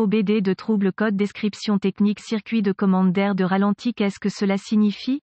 OBD de trouble code description technique circuit de commande d'air de ralenti qu'est-ce que cela signifie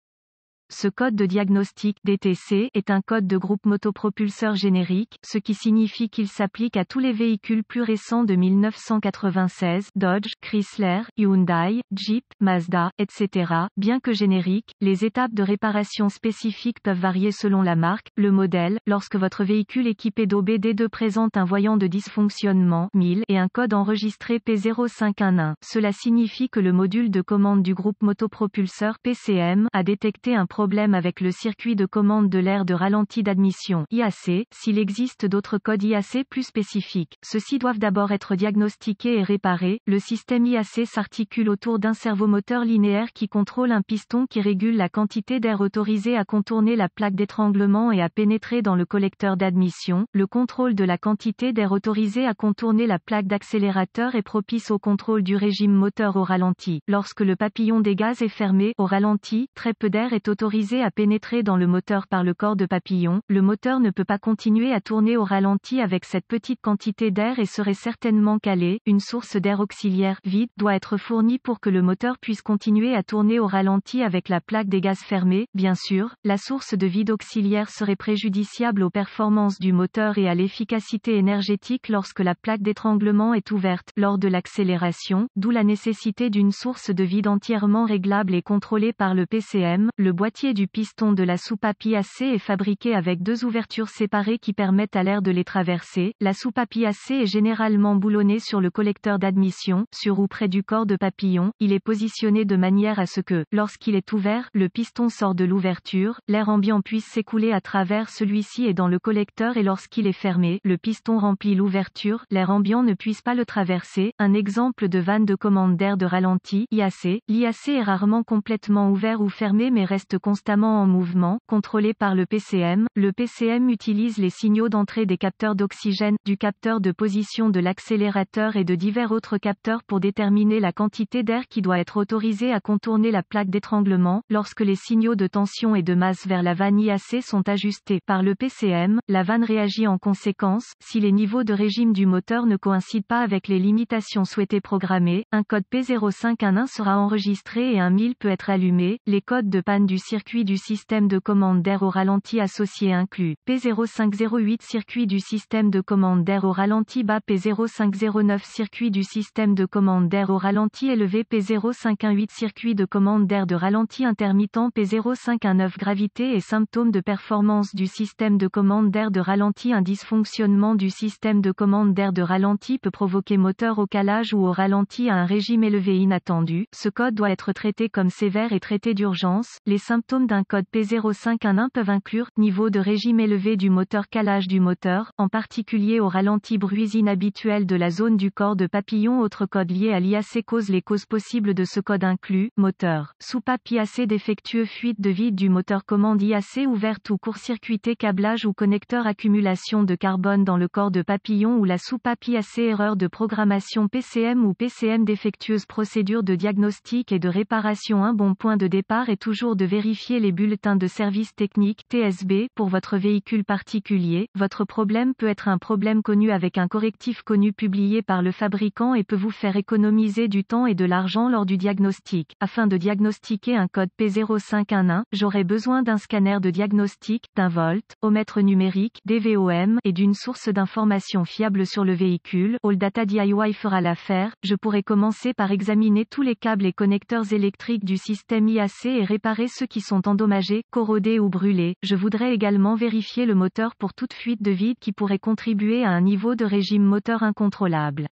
ce code de diagnostic DTC est un code de groupe motopropulseur générique, ce qui signifie qu'il s'applique à tous les véhicules plus récents de 1996, Dodge, Chrysler, Hyundai, Jeep, Mazda, etc. Bien que générique, les étapes de réparation spécifiques peuvent varier selon la marque, le modèle, lorsque votre véhicule équipé d'OBD2 présente un voyant de dysfonctionnement 1000 et un code enregistré P0511. Cela signifie que le module de commande du groupe motopropulseur PCM a détecté un problème problème avec le circuit de commande de l'air de ralenti d'admission IAC, s'il existe d'autres codes IAC plus spécifiques. Ceux-ci doivent d'abord être diagnostiqués et réparés. Le système IAC s'articule autour d'un servomoteur linéaire qui contrôle un piston qui régule la quantité d'air autorisé à contourner la plaque d'étranglement et à pénétrer dans le collecteur d'admission. Le contrôle de la quantité d'air autorisé à contourner la plaque d'accélérateur est propice au contrôle du régime moteur au ralenti. Lorsque le papillon des gaz est fermé au ralenti, très peu d'air est autorisé autorisé à pénétrer dans le moteur par le corps de papillon, le moteur ne peut pas continuer à tourner au ralenti avec cette petite quantité d'air et serait certainement calé. Une source d'air auxiliaire vide doit être fournie pour que le moteur puisse continuer à tourner au ralenti avec la plaque des gaz fermée. Bien sûr, la source de vide auxiliaire serait préjudiciable aux performances du moteur et à l'efficacité énergétique lorsque la plaque d'étranglement est ouverte lors de l'accélération, d'où la nécessité d'une source de vide entièrement réglable et contrôlée par le PCM, le boîtier tiers du piston de la soupape IAC est fabriqué avec deux ouvertures séparées qui permettent à l'air de les traverser. La soupape IAC est généralement boulonnée sur le collecteur d'admission, sur ou près du corps de papillon. Il est positionné de manière à ce que, lorsqu'il est ouvert, le piston sort de l'ouverture, l'air ambiant puisse s'écouler à travers celui-ci et dans le collecteur et lorsqu'il est fermé, le piston remplit l'ouverture, l'air ambiant ne puisse pas le traverser. Un exemple de vanne de commande d'air de ralenti IAC. L'IAC est rarement complètement ouvert ou fermé mais reste constamment en mouvement, contrôlé par le PCM. Le PCM utilise les signaux d'entrée des capteurs d'oxygène, du capteur de position de l'accélérateur et de divers autres capteurs pour déterminer la quantité d'air qui doit être autorisée à contourner la plaque d'étranglement. Lorsque les signaux de tension et de masse vers la vanne IAC sont ajustés par le PCM, la vanne réagit en conséquence. Si les niveaux de régime du moteur ne coïncident pas avec les limitations souhaitées programmées, un code P0511 sera enregistré et un 1000 peut être allumé. Les codes de panne du circuit circuit du système de commande d'air au ralenti associé inclus, P0508 circuit du système de commande d'air au ralenti bas, P0509 circuit du système de commande d'air au ralenti élevé, P0518 circuit de commande d'air de ralenti intermittent, P0519 gravité et symptômes de performance du système de commande d'air de ralenti un dysfonctionnement du système de commande d'air de ralenti peut provoquer moteur au calage ou au ralenti à un régime élevé inattendu, ce code doit être traité comme sévère et traité d'urgence, les symptômes d'un code P0511 peuvent inclure niveau de régime élevé du moteur calage du moteur, en particulier au ralenti bruit inhabituel de la zone du corps de papillon. Autre code lié à l'IAC cause les causes possibles de ce code inclus, moteur, soupape IAC défectueux fuite de vide du moteur commande IAC ouverte ou court-circuité câblage ou connecteur accumulation de carbone dans le corps de papillon ou la soupape IAC erreur de programmation PCM ou PCM défectueuse procédure de diagnostic et de réparation un bon point de départ est toujours de vérifier les bulletins de service technique TSB pour votre véhicule particulier. Votre problème peut être un problème connu avec un correctif connu publié par le fabricant et peut vous faire économiser du temps et de l'argent lors du diagnostic. Afin de diagnostiquer un code P0511, j'aurai besoin d'un scanner de diagnostic, d'un volt, omètre numérique, DVOM et d'une source d'information fiable sur le véhicule. All Data DIY fera l'affaire. Je pourrai commencer par examiner tous les câbles et connecteurs électriques du système IAC et réparer ceux qui sont sont endommagés, corrodés ou brûlés. Je voudrais également vérifier le moteur pour toute fuite de vide qui pourrait contribuer à un niveau de régime moteur incontrôlable.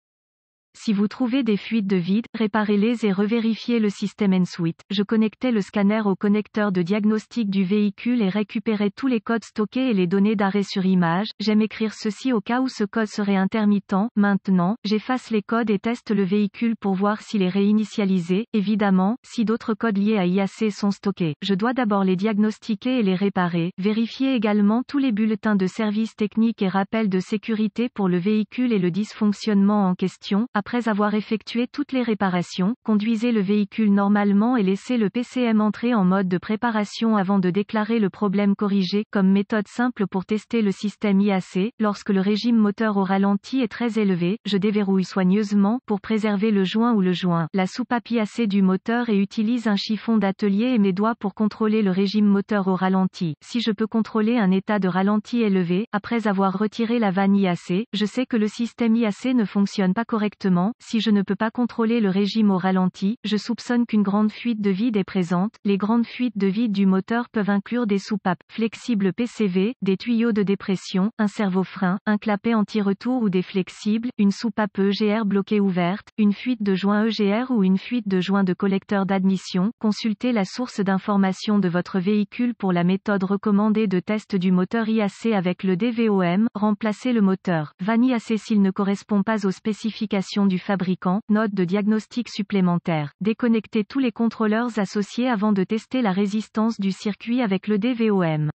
Si vous trouvez des fuites de vide, réparez-les et revérifiez le système N-Suite. je connectais le scanner au connecteur de diagnostic du véhicule et récupérais tous les codes stockés et les données d'arrêt sur image. J'aime écrire ceci au cas où ce code serait intermittent. Maintenant, j'efface les codes et teste le véhicule pour voir s'il est réinitialisé. Évidemment, si d'autres codes liés à IAC sont stockés, je dois d'abord les diagnostiquer et les réparer. Vérifiez également tous les bulletins de service technique et rappels de sécurité pour le véhicule et le dysfonctionnement en question après avoir effectué toutes les réparations, conduisez le véhicule normalement et laissez le PCM entrer en mode de préparation avant de déclarer le problème corrigé comme méthode simple pour tester le système IAC. Lorsque le régime moteur au ralenti est très élevé, je déverrouille soigneusement pour préserver le joint ou le joint, la soupape IAC du moteur et utilise un chiffon d'atelier et mes doigts pour contrôler le régime moteur au ralenti. Si je peux contrôler un état de ralenti élevé, après avoir retiré la vanne IAC, je sais que le système IAC ne fonctionne pas correctement si je ne peux pas contrôler le régime au ralenti, je soupçonne qu'une grande fuite de vide est présente. Les grandes fuites de vide du moteur peuvent inclure des soupapes flexibles PCV, des tuyaux de dépression, un cerveau-frein, un clapet anti-retour ou des flexibles, une soupape EGR bloquée ouverte, une fuite de joint EGR ou une fuite de joint de collecteur d'admission. Consultez la source d'information de votre véhicule pour la méthode recommandée de test du moteur IAC avec le DVOM. Remplacez le moteur. Vanille IAC s'il ne correspond pas aux spécifications du fabricant. Note de diagnostic supplémentaire. Déconnectez tous les contrôleurs associés avant de tester la résistance du circuit avec le DVOM.